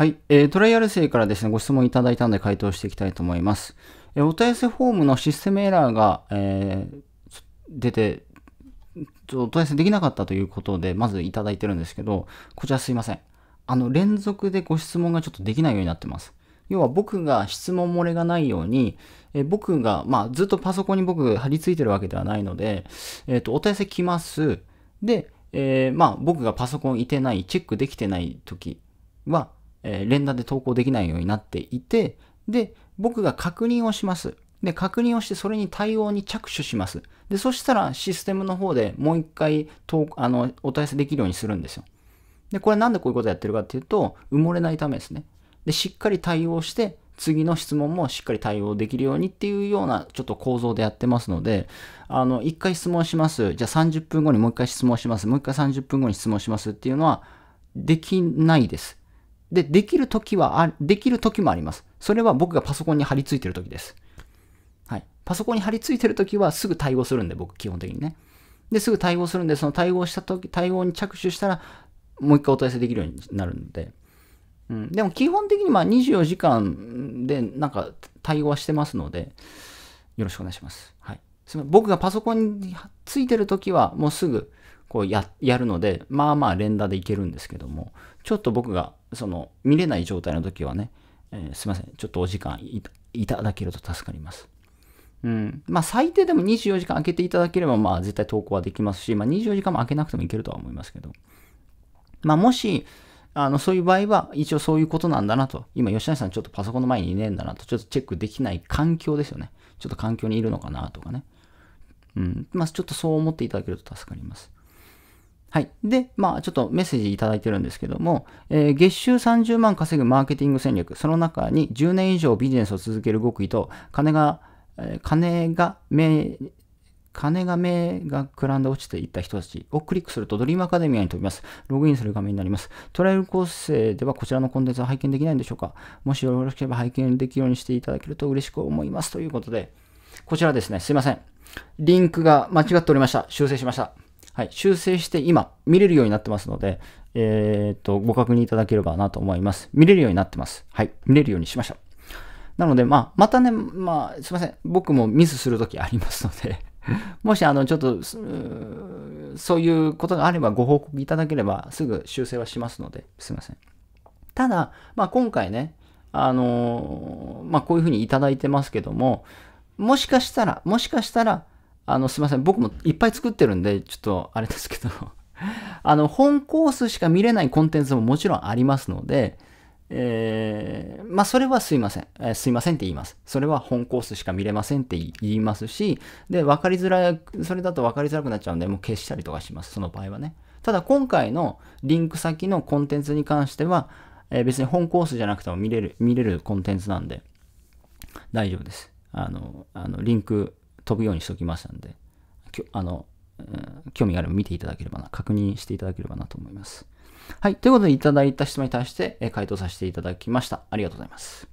はい、えー、トライアル生からですね、ご質問いただいたので回答していきたいと思います。えー、お問い合わせフォームのシステムエラーが、えー、出て、お問い合わせできなかったということで、まずいただいてるんですけど、こちらすいません。あの、連続でご質問がちょっとできないようになってます。要は僕が質問漏れがないように、え僕が、まあ、ずっとパソコンに僕貼り付いてるわけではないので、えっ、と、お問い合わせ来ます。で、えまあ、僕がパソコンいてない、チェックできてない時は、え連打で投稿できないようになっていて、で、僕が確認をします。で、確認をしてそれに対応に着手します。で、そしたらシステムの方でもう一回投あのお問い合わせできるようにするんですよ。で、これなんでこういうことやってるかっていうと、埋もれないためですね。で、しっかり対応して、次の質問もしっかり対応できるようにっていうようなちょっと構造でやってますので、あの、一回質問します。じゃあ30分後にもう一回質問します。もう一回30分後に質問しますっていうのはできないです。で、できる時はあ、できる時もあります。それは僕がパソコンに貼り付いてる時です。はい。パソコンに貼り付いてる時はすぐ対応するんで、僕、基本的にね。で、すぐ対応するんで、その対応した時、対応に着手したら、もう一回お問い合わせできるようになるんで。うん。でも、基本的にまあ24時間で、なんか、対応はしてますので、よろしくお願いします。はい。すみません。僕がパソコンについてる時は、もうすぐ、こうや、やるので、まあまあ連打でいけるんですけども、ちょっと僕がその、見れない状態の時はね、えー、すいません、ちょっとお時間いただけると助かります。うん。まあ、最低でも24時間空けていただければ、まあ、絶対投稿はできますし、まあ、24時間も空けなくてもいけるとは思いますけど。まあ、もし、あの、そういう場合は、一応そういうことなんだなと。今、吉成さんちょっとパソコンの前にいねえんだなと、ちょっとチェックできない環境ですよね。ちょっと環境にいるのかなとかね。うん。まあ、ちょっとそう思っていただけると助かります。はい。で、まあ、ちょっとメッセージいただいてるんですけども、えー、月収30万稼ぐマーケティング戦略、その中に10年以上ビジネスを続ける極意と、金が、えー、金が目、金が目がくらんで落ちていった人たちをクリックするとドリームアカデミアに飛びます。ログインする画面になります。トライアル構成ではこちらのコンテンツは拝見できないんでしょうかもしよろしければ拝見できるようにしていただけると嬉しく思います。ということで、こちらですね、すいません。リンクが間違っておりました。修正しました。はい、修正して今見れるようになってますので、えー、っと、ご確認いただければなと思います。見れるようになってます。はい、見れるようにしました。なので、まあ、またね、まあ、すいません。僕もミスするときありますので もし、あの、ちょっと、そういうことがあればご報告いただければ、すぐ修正はしますので、すいません。ただ、まあ、今回ね、あのー、まあ、こういうふうにいただいてますけども、もしかしたら、もしかしたら、あの、すいません。僕もいっぱい作ってるんで、ちょっとあれですけど あの、本コースしか見れないコンテンツももちろんありますので、えー、まあ、それはすいません、えー、すいませんって言います。それは本コースしか見れませんって言いますし、で、分かりづらい、それだと分かりづらくなっちゃうんで、もう消したりとかします。その場合はね。ただ、今回のリンク先のコンテンツに関しては、えー、別に本コースじゃなくても見れる、見れるコンテンツなんで、大丈夫です。あの、あのリンク飛ぶようにしておきましたんで、きょあの、興味があれば見ていただければな、確認していただければなと思います。はい。ということで、いただいた質問に対して、え回答させていただきました。ありがとうございます。